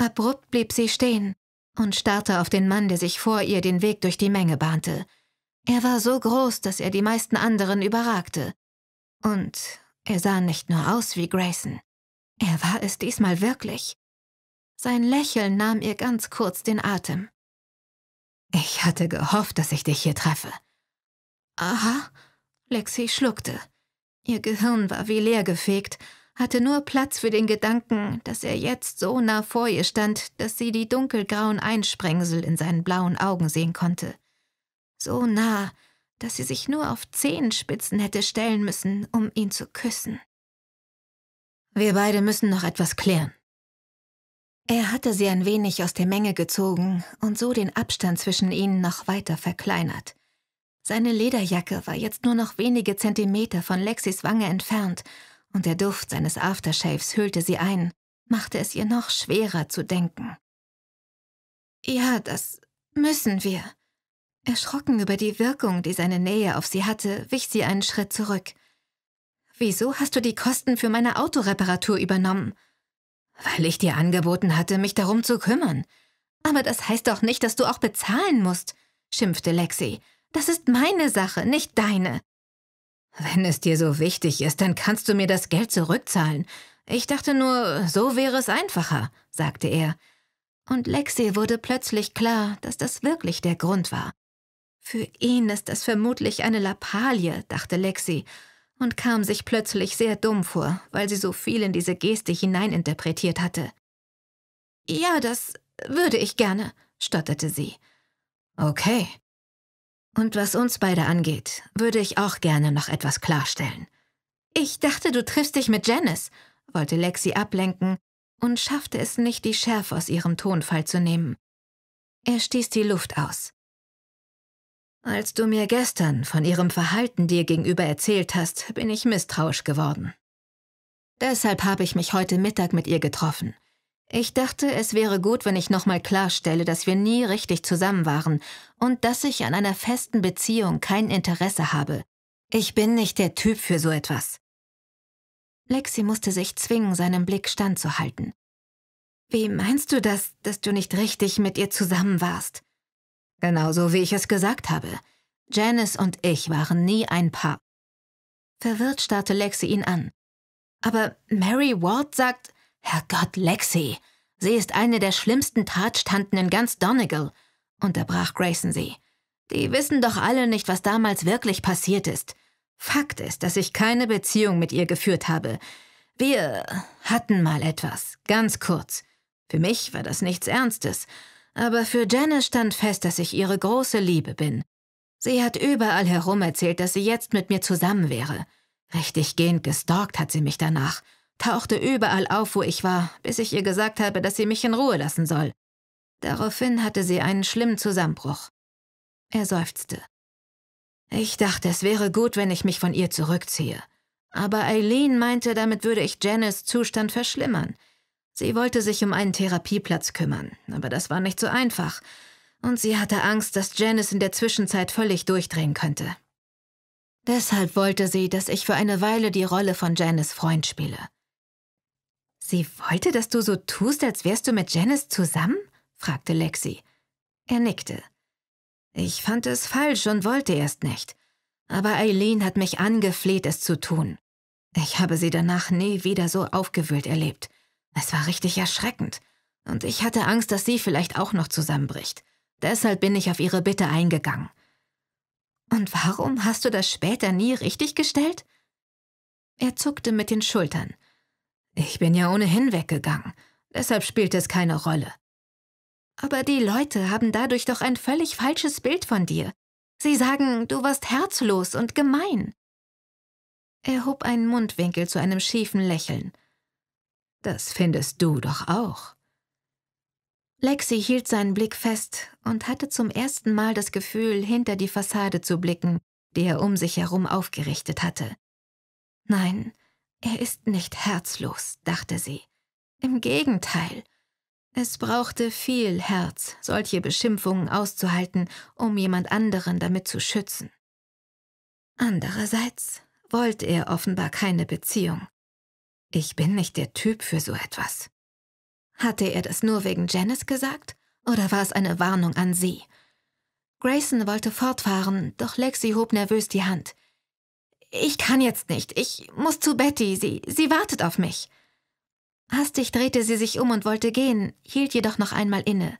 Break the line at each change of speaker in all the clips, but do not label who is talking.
Abrupt blieb sie stehen und starrte auf den Mann, der sich vor ihr den Weg durch die Menge bahnte. Er war so groß, dass er die meisten anderen überragte. Und er sah nicht nur aus wie Grayson. Er war es diesmal wirklich. Sein Lächeln nahm ihr ganz kurz den Atem. Ich hatte gehofft, dass ich dich hier treffe. Aha, Lexi schluckte. Ihr Gehirn war wie leer gefegt hatte nur Platz für den Gedanken, dass er jetzt so nah vor ihr stand, dass sie die dunkelgrauen Einsprengsel in seinen blauen Augen sehen konnte. So nah, dass sie sich nur auf Zehenspitzen hätte stellen müssen, um ihn zu küssen. Wir beide müssen noch etwas klären. Er hatte sie ein wenig aus der Menge gezogen und so den Abstand zwischen ihnen noch weiter verkleinert. Seine Lederjacke war jetzt nur noch wenige Zentimeter von Lexis Wange entfernt und der Duft seines Aftershaves hüllte sie ein, machte es ihr noch schwerer zu denken. Ja, das müssen wir. Erschrocken über die Wirkung, die seine Nähe auf sie hatte, wich sie einen Schritt zurück. Wieso hast du die Kosten für meine Autoreparatur übernommen? Weil ich dir angeboten hatte, mich darum zu kümmern. Aber das heißt doch nicht, dass du auch bezahlen musst, schimpfte Lexi. Das ist meine Sache, nicht deine. Wenn es dir so wichtig ist, dann kannst du mir das Geld zurückzahlen. Ich dachte nur, so wäre es einfacher, sagte er. Und Lexi wurde plötzlich klar, dass das wirklich der Grund war. Für ihn ist das vermutlich eine Lappalie, dachte Lexi und kam sich plötzlich sehr dumm vor, weil sie so viel in diese Geste hineininterpretiert hatte. Ja, das würde ich gerne, stotterte sie. Okay, und was uns beide angeht, würde ich auch gerne noch etwas klarstellen. Ich dachte, du triffst dich mit Janice, wollte Lexi ablenken und schaffte es nicht, die Schärfe aus ihrem Tonfall zu nehmen. Er stieß die Luft aus. Als du mir gestern von ihrem Verhalten dir gegenüber erzählt hast, bin ich misstrauisch geworden. Deshalb habe ich mich heute Mittag mit ihr getroffen – ich dachte, es wäre gut, wenn ich nochmal klarstelle, dass wir nie richtig zusammen waren und dass ich an einer festen Beziehung kein Interesse habe. Ich bin nicht der Typ für so etwas. Lexi musste sich zwingen, seinem Blick standzuhalten. Wie meinst du das, dass du nicht richtig mit ihr zusammen warst? Genauso wie ich es gesagt habe. Janice und ich waren nie ein Paar. Verwirrt starrte Lexi ihn an. Aber Mary Ward sagt, Herrgott, Lexi, sie ist eine der schlimmsten Tatstanden in ganz Donegal, unterbrach Grayson sie. Die wissen doch alle nicht, was damals wirklich passiert ist. Fakt ist, dass ich keine Beziehung mit ihr geführt habe. Wir hatten mal etwas, ganz kurz. Für mich war das nichts Ernstes, aber für Janice stand fest, dass ich ihre große Liebe bin. Sie hat überall herum erzählt, dass sie jetzt mit mir zusammen wäre. Richtig gehend gestalkt hat sie mich danach tauchte überall auf, wo ich war, bis ich ihr gesagt habe, dass sie mich in Ruhe lassen soll. Daraufhin hatte sie einen schlimmen Zusammenbruch. Er seufzte. Ich dachte, es wäre gut, wenn ich mich von ihr zurückziehe. Aber Eileen meinte, damit würde ich Janice Zustand verschlimmern. Sie wollte sich um einen Therapieplatz kümmern, aber das war nicht so einfach. Und sie hatte Angst, dass Janice in der Zwischenzeit völlig durchdrehen könnte. Deshalb wollte sie, dass ich für eine Weile die Rolle von Janice Freund spiele. Sie wollte, dass du so tust, als wärst du mit Janice zusammen? fragte Lexi. Er nickte. Ich fand es falsch und wollte erst nicht. Aber Eileen hat mich angefleht, es zu tun. Ich habe sie danach nie wieder so aufgewühlt erlebt. Es war richtig erschreckend. Und ich hatte Angst, dass sie vielleicht auch noch zusammenbricht. Deshalb bin ich auf ihre Bitte eingegangen. Und warum hast du das später nie richtiggestellt? Er zuckte mit den Schultern. Ich bin ja ohnehin weggegangen, deshalb spielt es keine Rolle. Aber die Leute haben dadurch doch ein völlig falsches Bild von dir. Sie sagen, du warst herzlos und gemein. Er hob einen Mundwinkel zu einem schiefen Lächeln. Das findest du doch auch. Lexi hielt seinen Blick fest und hatte zum ersten Mal das Gefühl, hinter die Fassade zu blicken, die er um sich herum aufgerichtet hatte. Nein, er ist nicht herzlos, dachte sie. Im Gegenteil. Es brauchte viel Herz, solche Beschimpfungen auszuhalten, um jemand anderen damit zu schützen. Andererseits wollte er offenbar keine Beziehung. Ich bin nicht der Typ für so etwas. Hatte er das nur wegen Janice gesagt oder war es eine Warnung an sie? Grayson wollte fortfahren, doch Lexi hob nervös die Hand. Ich kann jetzt nicht. Ich muss zu Betty. Sie, sie wartet auf mich. Hastig drehte sie sich um und wollte gehen, hielt jedoch noch einmal inne.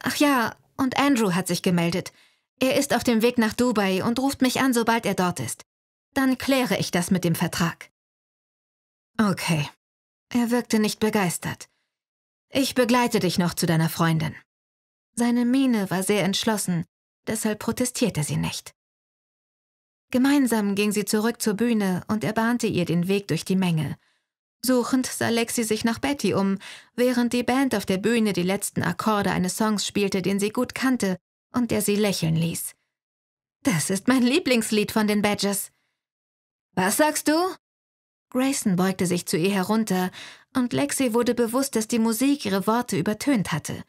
Ach ja, und Andrew hat sich gemeldet. Er ist auf dem Weg nach Dubai und ruft mich an, sobald er dort ist. Dann kläre ich das mit dem Vertrag. Okay. Er wirkte nicht begeistert. Ich begleite dich noch zu deiner Freundin. Seine Miene war sehr entschlossen, deshalb protestierte sie nicht. Gemeinsam ging sie zurück zur Bühne und erbahnte ihr den Weg durch die Menge. Suchend sah Lexi sich nach Betty um, während die Band auf der Bühne die letzten Akkorde eines Songs spielte, den sie gut kannte und der sie lächeln ließ. Das ist mein Lieblingslied von den Badgers. Was sagst du? Grayson beugte sich zu ihr herunter, und Lexi wurde bewusst, dass die Musik ihre Worte übertönt hatte.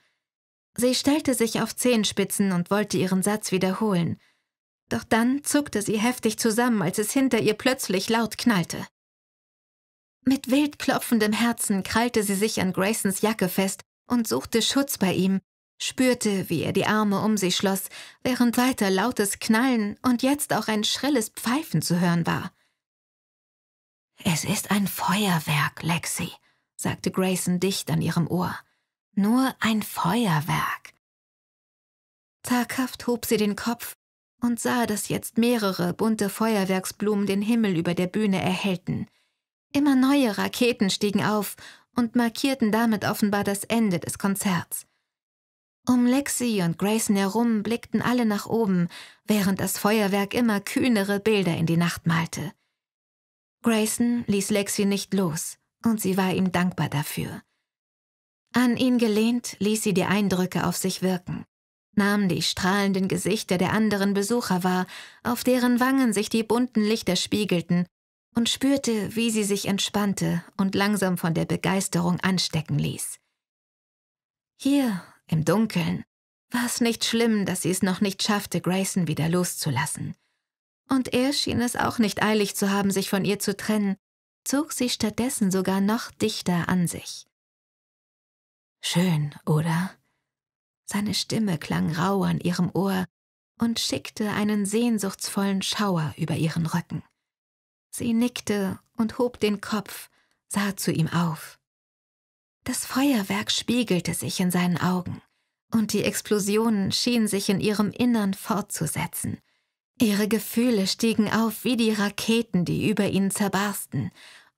Sie stellte sich auf Zehenspitzen und wollte ihren Satz wiederholen – doch dann zuckte sie heftig zusammen, als es hinter ihr plötzlich laut knallte. Mit wild klopfendem Herzen krallte sie sich an Graysons Jacke fest und suchte Schutz bei ihm, spürte, wie er die Arme um sie schloss, während weiter lautes Knallen und jetzt auch ein schrilles Pfeifen zu hören war. Es ist ein Feuerwerk, Lexi, sagte Grayson dicht an ihrem Ohr. Nur ein Feuerwerk. Zaghaft hob sie den Kopf und sah, dass jetzt mehrere bunte Feuerwerksblumen den Himmel über der Bühne erhellten. Immer neue Raketen stiegen auf und markierten damit offenbar das Ende des Konzerts. Um Lexi und Grayson herum blickten alle nach oben, während das Feuerwerk immer kühnere Bilder in die Nacht malte. Grayson ließ Lexi nicht los, und sie war ihm dankbar dafür. An ihn gelehnt, ließ sie die Eindrücke auf sich wirken nahm die strahlenden Gesichter der anderen Besucher wahr, auf deren Wangen sich die bunten Lichter spiegelten, und spürte, wie sie sich entspannte und langsam von der Begeisterung anstecken ließ. Hier, im Dunkeln, war es nicht schlimm, dass sie es noch nicht schaffte, Grayson wieder loszulassen. Und er schien es auch nicht eilig zu haben, sich von ihr zu trennen, zog sie stattdessen sogar noch dichter an sich. Schön, oder? Seine Stimme klang rau an ihrem Ohr und schickte einen sehnsuchtsvollen Schauer über ihren Rücken. Sie nickte und hob den Kopf, sah zu ihm auf. Das Feuerwerk spiegelte sich in seinen Augen, und die Explosionen schienen sich in ihrem Innern fortzusetzen. Ihre Gefühle stiegen auf wie die Raketen, die über ihn zerbarsten,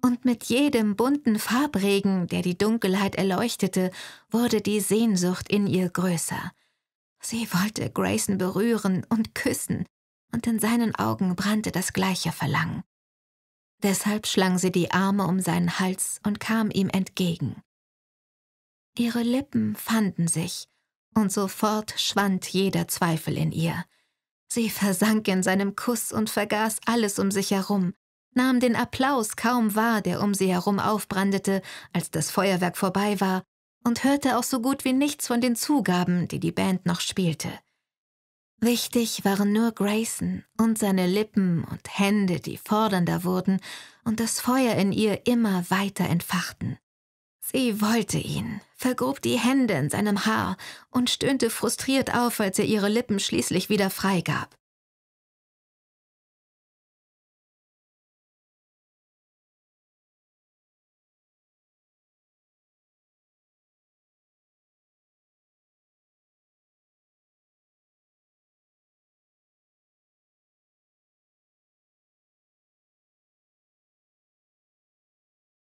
und mit jedem bunten Farbregen, der die Dunkelheit erleuchtete, wurde die Sehnsucht in ihr größer. Sie wollte Grayson berühren und küssen, und in seinen Augen brannte das gleiche Verlangen. Deshalb schlang sie die Arme um seinen Hals und kam ihm entgegen. Ihre Lippen fanden sich, und sofort schwand jeder Zweifel in ihr. Sie versank in seinem Kuss und vergaß alles um sich herum, nahm den Applaus kaum wahr, der um sie herum aufbrandete, als das Feuerwerk vorbei war, und hörte auch so gut wie nichts von den Zugaben, die die Band noch spielte. Wichtig waren nur Grayson und seine Lippen und Hände, die fordernder wurden und das Feuer in ihr immer weiter entfachten. Sie wollte ihn, vergrub die Hände in seinem Haar und stöhnte frustriert auf, als er ihre Lippen schließlich wieder freigab.